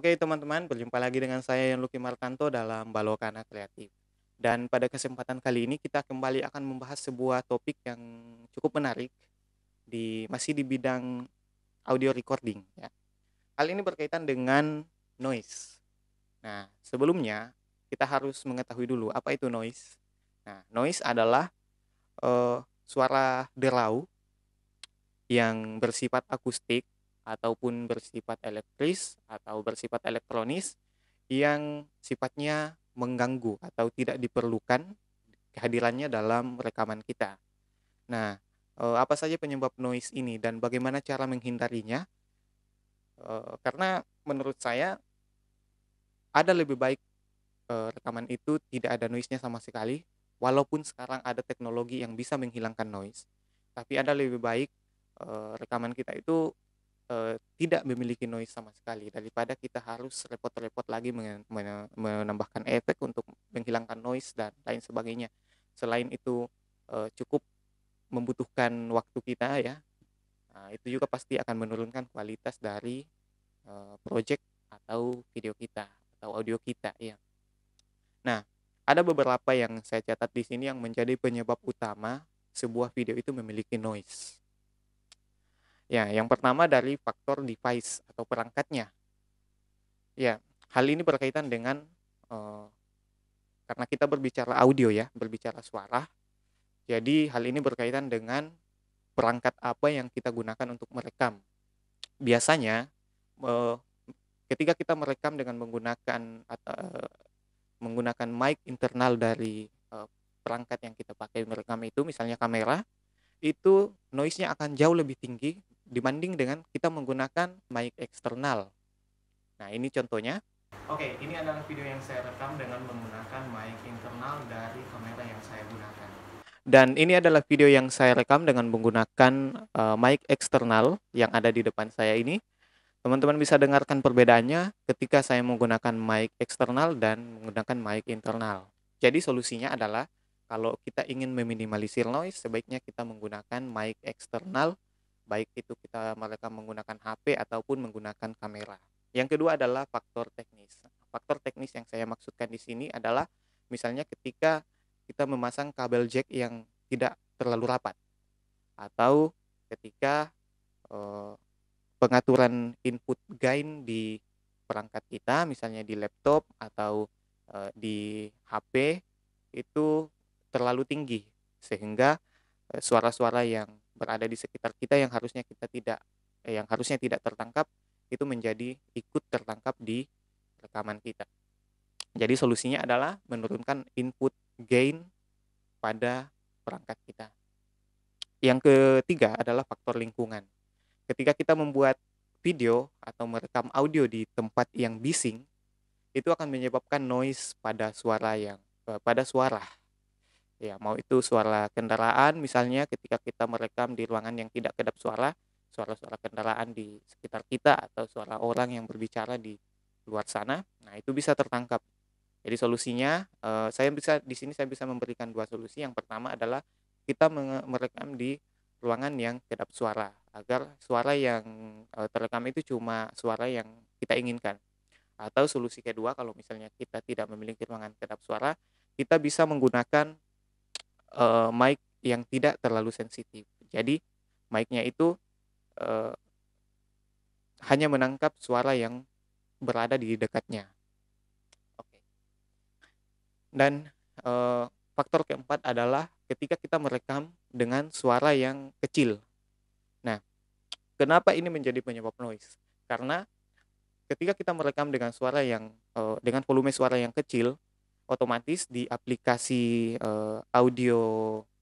Oke teman-teman, berjumpa lagi dengan saya yang Lucky Markanto dalam Balokana Kreatif. Dan pada kesempatan kali ini kita kembali akan membahas sebuah topik yang cukup menarik di masih di bidang audio recording ya. Hal ini berkaitan dengan noise. Nah, sebelumnya kita harus mengetahui dulu apa itu noise. Nah, noise adalah uh, suara derau yang bersifat akustik ataupun bersifat elektris atau bersifat elektronis yang sifatnya mengganggu atau tidak diperlukan kehadirannya dalam rekaman kita. Nah, eh, apa saja penyebab noise ini dan bagaimana cara menghindarinya? Eh, karena menurut saya ada lebih baik eh, rekaman itu tidak ada noise-nya sama sekali, walaupun sekarang ada teknologi yang bisa menghilangkan noise. Tapi ada lebih baik rekaman kita itu e, tidak memiliki noise sama sekali daripada kita harus repot-repot lagi men men menambahkan efek untuk menghilangkan noise dan lain sebagainya. Selain itu e, cukup membutuhkan waktu kita ya. Nah, itu juga pasti akan menurunkan kualitas dari e, project atau video kita atau audio kita ya. Nah, ada beberapa yang saya catat di sini yang menjadi penyebab utama sebuah video itu memiliki noise. Ya, yang pertama dari faktor device atau perangkatnya. Ya, hal ini berkaitan dengan uh, karena kita berbicara audio ya, berbicara suara. Jadi hal ini berkaitan dengan perangkat apa yang kita gunakan untuk merekam. Biasanya uh, ketika kita merekam dengan menggunakan uh, menggunakan mic internal dari uh, perangkat yang kita pakai merekam itu, misalnya kamera, itu noise-nya akan jauh lebih tinggi dibanding dengan kita menggunakan mic eksternal. Nah, ini contohnya. Oke, ini adalah video yang saya rekam dengan menggunakan mic internal dari kamera yang saya gunakan. Dan ini adalah video yang saya rekam dengan menggunakan uh, mic eksternal yang ada di depan saya ini. Teman-teman bisa dengarkan perbedaannya ketika saya menggunakan mic eksternal dan menggunakan mic internal. Jadi solusinya adalah kalau kita ingin meminimalisir noise, sebaiknya kita menggunakan mic eksternal baik itu kita mereka menggunakan HP ataupun menggunakan kamera. Yang kedua adalah faktor teknis. Faktor teknis yang saya maksudkan di sini adalah misalnya ketika kita memasang kabel jack yang tidak terlalu rapat atau ketika eh, pengaturan input gain di perangkat kita misalnya di laptop atau eh, di HP itu terlalu tinggi sehingga eh, suara-suara yang berada di sekitar kita yang harusnya kita tidak eh, yang harusnya tidak tertangkap itu menjadi ikut tertangkap di rekaman kita. Jadi solusinya adalah menurunkan input gain pada perangkat kita. Yang ketiga adalah faktor lingkungan. Ketika kita membuat video atau merekam audio di tempat yang bising, itu akan menyebabkan noise pada suara yang eh, pada suara ya mau itu suara kendaraan misalnya ketika kita merekam di ruangan yang tidak kedap suara suara-suara kendaraan di sekitar kita atau suara orang yang berbicara di luar sana nah itu bisa tertangkap jadi solusinya eh, saya bisa di sini saya bisa memberikan dua solusi yang pertama adalah kita merekam di ruangan yang kedap suara agar suara yang eh, terekam itu cuma suara yang kita inginkan atau solusi kedua kalau misalnya kita tidak memiliki ruangan kedap suara kita bisa menggunakan uh, mic yang tidak terlalu sensitif. Jadi mic-nya itu uh, hanya menangkap suara yang berada di dekatnya. Oke. Dan uh, faktor keempat adalah ketika kita merekam dengan suara yang kecil. Nah, kenapa ini menjadi penyebab noise? Karena ketika kita merekam dengan suara yang uh, dengan volume suara yang kecil, otomatis di aplikasi uh, audio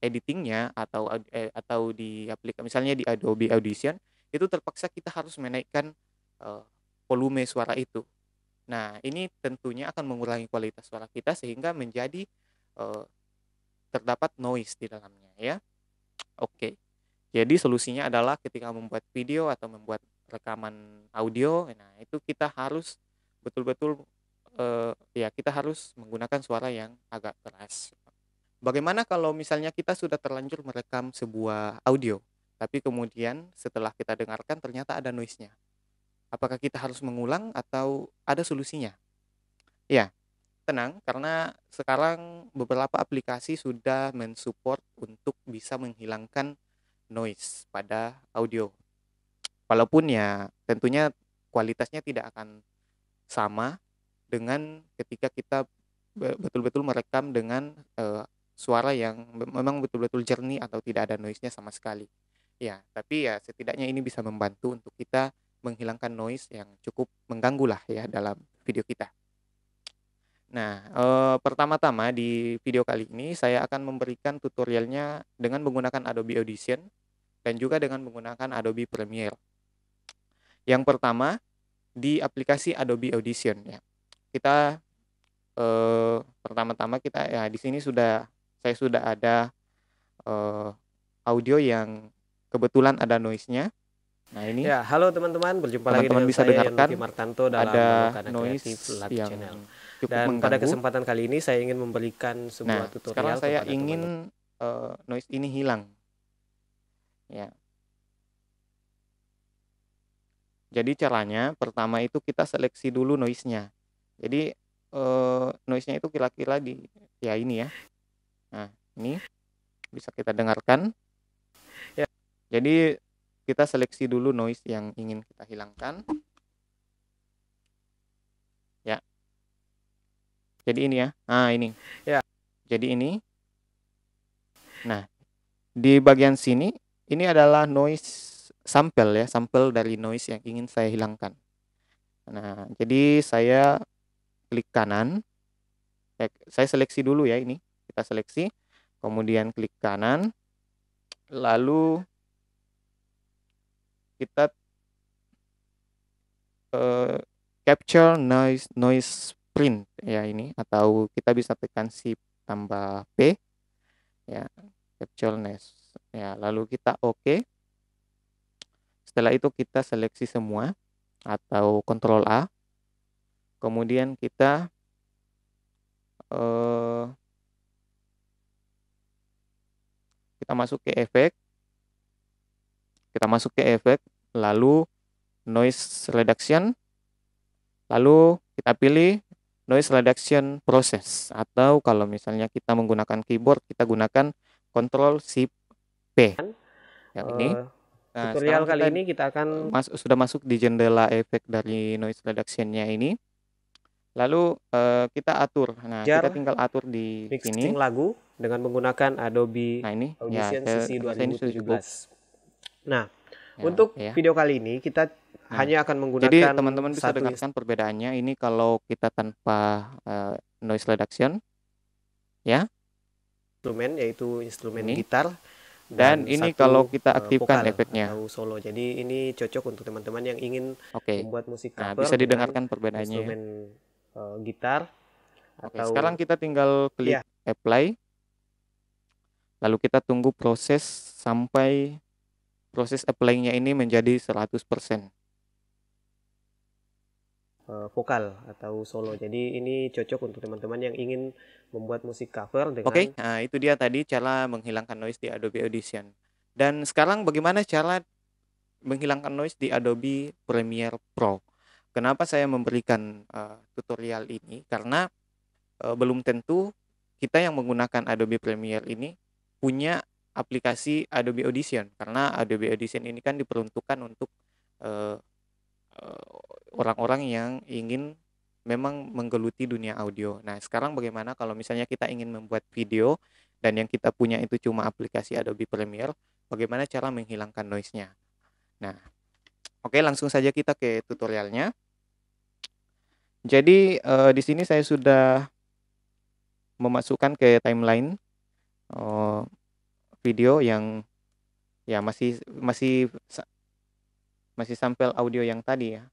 editingnya atau eh, atau di aplikasi misalnya di Adobe Audition itu terpaksa kita harus menaikkan uh, volume suara itu. Nah, ini tentunya akan mengurangi kualitas suara kita sehingga menjadi uh, terdapat noise di dalamnya ya. Oke. Okay. Jadi solusinya adalah ketika membuat video atau membuat rekaman audio, nah itu kita harus betul-betul uh, ya kita harus menggunakan suara yang agak keras. Bagaimana kalau misalnya kita sudah terlanjur merekam sebuah audio, tapi kemudian setelah kita dengarkan ternyata ada noise-nya. Apakah kita harus mengulang atau ada solusinya? Ya, tenang karena sekarang beberapa aplikasi sudah mensupport untuk bisa menghilangkan noise pada audio. Walaupun ya tentunya kualitasnya tidak akan sama dengan ketika kita hmm. betul-betul merekam dengan uh, suara yang memang betul-betul jernih atau tidak ada noise-nya sama sekali. Ya, tapi ya setidaknya ini bisa membantu untuk kita menghilangkan noise yang cukup mengganggu lah ya dalam video kita. Nah, e, pertama-tama di video kali ini saya akan memberikan tutorialnya dengan menggunakan Adobe Audition dan juga dengan menggunakan Adobe Premiere. Yang pertama di aplikasi Adobe Audition ya kita eh, pertama-tama kita ya di sini sudah saya sudah ada eh, audio yang kebetulan ada noise-nya. Nah ini ya halo teman-teman berjumpa teman-teman lagi dengan bisa saya dengarkan Martanto dalam ada noise Live yang Channel. Cukup Dan mengganggu. pada kesempatan kali ini saya ingin memberikan sebuah nah, tutorial. Sekarang saya ingin teman -teman. uh, noise ini hilang. Ya. Jadi caranya pertama itu kita seleksi dulu noise-nya jadi uh, noise-nya itu kira-kira di ya ini ya nah ini bisa kita dengarkan ya jadi kita seleksi dulu noise yang ingin kita hilangkan ya jadi ini ya nah ini ya jadi ini nah di bagian sini ini adalah noise sampel ya sampel dari noise yang ingin saya hilangkan nah jadi saya klik kanan. Eh, saya seleksi dulu ya ini. Kita seleksi, kemudian klik kanan. Lalu kita uh, capture noise noise print ya ini atau kita bisa tekan shift tambah P ya capture noise ya lalu kita oke okay. setelah itu kita seleksi semua atau Control A kemudian kita eh, kita masuk ke efek kita masuk ke efek lalu noise reduction lalu kita pilih noise reduction process atau kalau misalnya kita menggunakan keyboard kita gunakan control shift P yang ini eh, nah, tutorial kali ini kita akan mas sudah masuk di jendela efek dari noise reductionnya ini lalu uh, kita atur. Nah, Jar, kita tinggal atur di mixing sini lagu dengan menggunakan Adobe nah, ini, ya, Audition ya, CC 2017. Nah, ya, untuk ya. video kali ini kita nah, hanya akan menggunakan Jadi teman-teman bisa dengarkan perbedaannya ini kalau kita tanpa uh, noise reduction ya. Instrumen yaitu instrumen ini. gitar dan, dan ini kalau kita eh, aktifkan vokal efeknya solo jadi ini cocok untuk teman-teman yang ingin okay. membuat musik cover nah, bisa didengarkan perbedaannya ya. instrumen Eh, gitar. Oke, atau... sekarang kita tinggal klik yeah. apply. Lalu kita tunggu proses sampai proses applying-nya ini menjadi 100%. Uh, eh, vokal atau solo. Jadi ini cocok untuk teman-teman yang ingin membuat musik cover dengan Oke, nah itu dia tadi cara menghilangkan noise di Adobe Audition. Dan sekarang bagaimana cara menghilangkan noise di Adobe Premiere Pro? Kenapa saya memberikan uh, tutorial ini? Karena uh, belum tentu kita yang menggunakan Adobe Premiere ini punya aplikasi Adobe Audition karena Adobe Audition ini kan diperuntukkan untuk orang eh, orang-orang yang ingin memang menggeluti dunia audio. Nah, sekarang bagaimana kalau misalnya kita ingin membuat video dan yang kita punya itu cuma aplikasi Adobe Premiere, bagaimana cara menghilangkan noise-nya? Nah, oke langsung saja kita ke tutorialnya. Jadi uh, di sini saya sudah memasukkan ke timeline uh, video yang ya masih masih masih sampel audio yang tadi ya.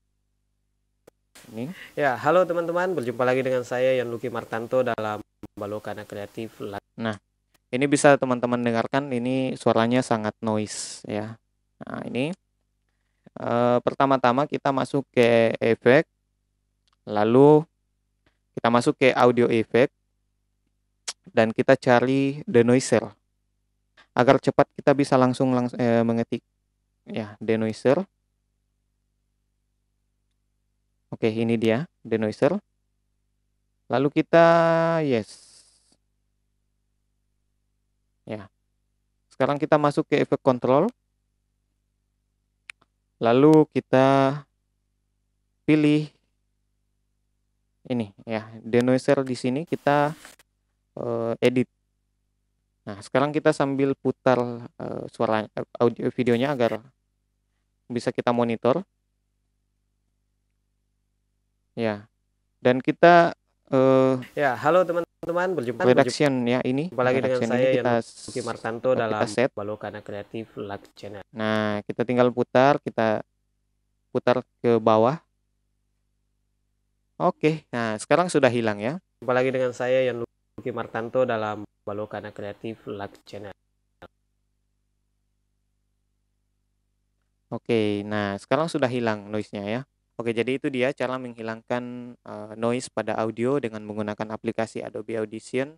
Ini. Ya, halo teman-teman, berjumpa lagi dengan saya Yan Luki Martanto dalam Balokana Kreatif. Nah, ini bisa teman-teman dengarkan ini suaranya sangat noise ya. Nah, ini e, pertama-tama kita masuk ke efek Lalu kita masuk ke audio effect dan kita cari denoiser agar cepat kita bisa langsung langs eh, mengetik ya denoiser. Oke, ini dia denoiser. Lalu kita yes. Ya. Sekarang kita masuk ke efek kontrol. Lalu kita pilih ini ya denoiser di sini kita uh, edit nah sekarang kita sambil putar uh, suara eh, audio videonya agar bisa kita monitor ya dan kita uh, ya halo teman-teman berjumpa redaction berjumpa. ya ini lagi dengan saya kita Yuki Martanto dalam aset set. Balokana Kreatif Live Channel nah kita tinggal putar kita putar ke bawah Oke, nah sekarang sudah hilang ya. Jumpa lagi dengan saya yang Luki Martanto dalam Balokana Kreatif Live Channel. Oke, nah sekarang sudah hilang noise-nya ya. Oke, jadi itu dia cara menghilangkan uh, noise pada audio dengan menggunakan aplikasi Adobe Audition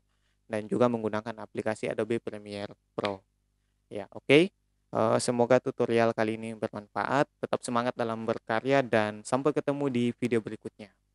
dan juga menggunakan aplikasi Adobe Premiere Pro. Ya, oke. Okay. Uh, eh, semoga tutorial kali ini bermanfaat. Tetap semangat dalam berkarya dan sampai ketemu di video berikutnya.